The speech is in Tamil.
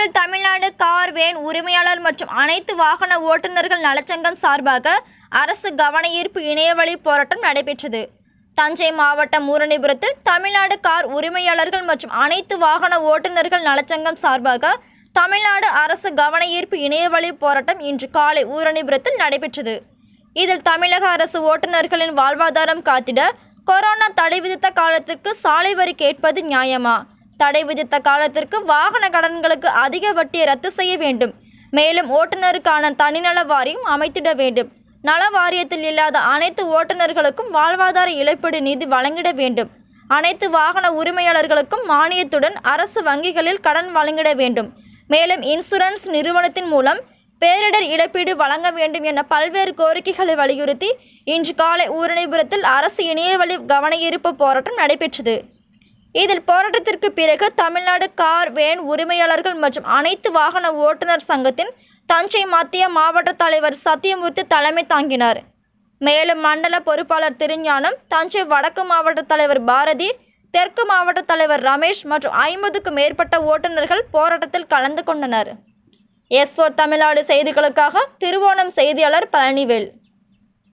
மாநிலத்தில் தமிழ்நாடு கார் வேன் உரிமையாளர் மற்றும் அனைத்து வாகன ஓட்டுநர்கள் நலச்சங்கம் சார்பாக அரசு ஈர்ப்பு இணையவழி போராட்டம் நடைபெற்றது தஞ்சை மாவட்டம் ஊரணிபுரத்தில் தமிழ்நாடு கார் உரிமையாளர்கள் மற்றும் அனைத்து வாகன ஓட்டுநர்கள் நலச்சங்கம் சார்பாக தமிழ்நாடு அரசு கவன ஈர்ப்பு இணையவழி போராட்டம் இன்று காலை ஊரணிபுரத்தில் நடைபெற்றது இதில் தமிழக அரசு ஓட்டுநர்களின் வாழ்வாதாரம் காத்திட கொரோனா தடை விதித்த காலத்திற்கு சாலை வரி கேட்பது நியாயமா தடை விதித்த காலத்திற்கு வாகன கடன்களுக்கு அதிக வட்டியை ரத்து செய்ய வேண்டும் மேலும் ஓட்டுநருக்கான தனிநல வாரியம் அமைத்திட வேண்டும் நல வாரியத்தில் இல்லாத அனைத்து ஓட்டுநர்களுக்கும் வாழ்வாதார இழப்பீடு நிதி வழங்கிட வேண்டும் அனைத்து வாகன உரிமையாளர்களுக்கும் மானியத்துடன் அரசு வங்கிகளில் கடன் வழங்கிட வேண்டும் மேலும் இன்சூரன்ஸ் நிறுவனத்தின் மூலம் பேரிடர் இழப்பீடு வழங்க வேண்டும் என பல்வேறு கோரிக்கைகளை வலியுறுத்தி இன்று காலை ஊரணிபுரத்தில் அரசு இணையவழி கவனயீர்ப்பு போராட்டம் நடைபெற்றது இதில் போராட்டத்திற்கு பிறகு தமிழ்நாடு கார் வேன் உரிமையாளர்கள் மற்றும் அனைத்து வாகன ஓட்டுநர் சங்கத்தின் தஞ்சை மத்திய மாவட்ட தலைவர் சத்தியமூர்த்தி தலைமை தாங்கினார் மேலும் மண்டல பொறுப்பாளர் திருஞானம் தஞ்சை வடக்கு மாவட்ட தலைவர் பாரதி தெற்கு மாவட்ட தலைவர் ரமேஷ் மற்றும் ஐம்பதுக்கும் மேற்பட்ட ஓட்டுநர்கள் போராட்டத்தில் கலந்து கொண்டனர் எஸ்போர் தமிழ்நாடு செய்திகளுக்காக திருவோணம் செய்தியாளர் பழனிவேல்